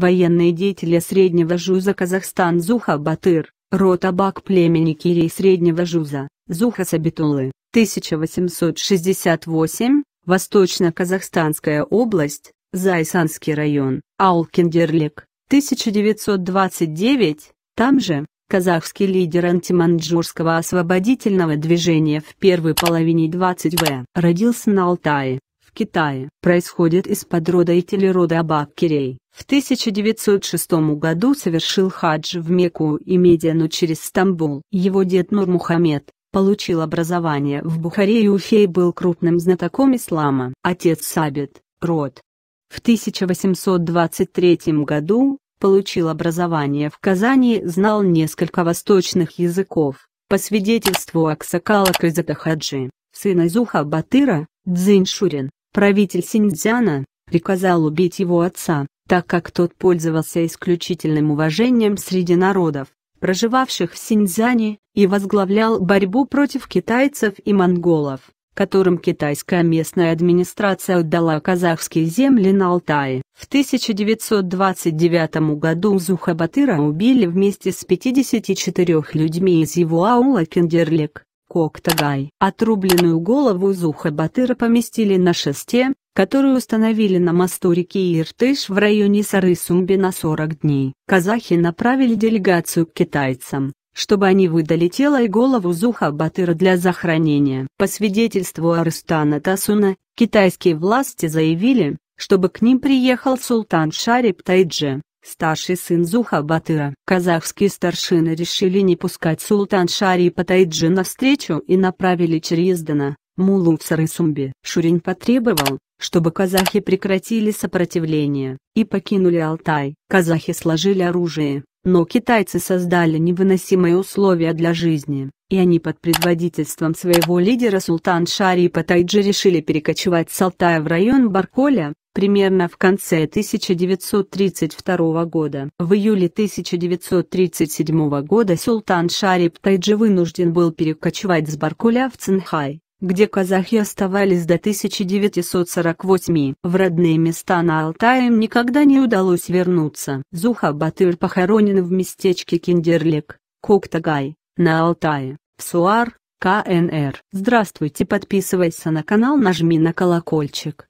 военные деятели Среднего Жуза Казахстан Зуха Батыр, Ротабак племени Кирии Среднего Жуза, Зуха Сабитулы, 1868, Восточно-Казахстанская область, Зайсанский район, Аулкиндерлик, 1929, там же, казахский лидер антиманджурского освободительного движения в первой половине 20 в. Родился на Алтае. Китае, происходит из-под рода и телерода Абаккирей. В 1906 году совершил хадж в Мекку и Медиану через Стамбул. Его дед Нур Мухаммед, получил образование в Бухаре и Уфе и был крупным знатоком ислама. Отец Сабит, род. В 1823 году, получил образование в Казани знал несколько восточных языков. По свидетельству Аксакала Крызата Хаджи, сына Зуха Батыра, Дзинь правитель Синьцзяна, приказал убить его отца, так как тот пользовался исключительным уважением среди народов, проживавших в Синьцзяне, и возглавлял борьбу против китайцев и монголов, которым китайская местная администрация отдала казахские земли на Алтае. В 1929 году Зухабатыра убили вместе с 54 людьми из его аула Кендерлик. Коктагай. Отрубленную голову Зуха Батыра поместили на шесте, которую установили на мосту реки Иртыш в районе Сарысумби на 40 дней. Казахи направили делегацию к китайцам, чтобы они выдали тело и голову Зуха Батыра для захоронения. По свидетельству Арстана Тасуна, китайские власти заявили, чтобы к ним приехал султан Шарип Тайджи, Старший сын Зуха-Батыра. Казахские старшины решили не пускать султан Шарипа Тайджи навстречу и направили через Дана, Мулу в Сарысумбе. Шурин потребовал, чтобы казахи прекратили сопротивление и покинули Алтай. Казахи сложили оружие, но китайцы создали невыносимые условия для жизни, и они под предводительством своего лидера Султан Шарипа Тайджи решили перекочевать с Алтая в район Барколя, примерно в конце 1932 года. В июле 1937 года султан Шарип Тайджи вынужден был перекочевать с Баркуля в Цинхай, где казахи оставались до 1948. В родные места на Алтае им никогда не удалось вернуться. Зуха Батыр похоронен в местечке Киндерлик, Коктагай, на Алтае, в Суар, КНР. Здравствуйте, подписывайся на канал, нажми на колокольчик.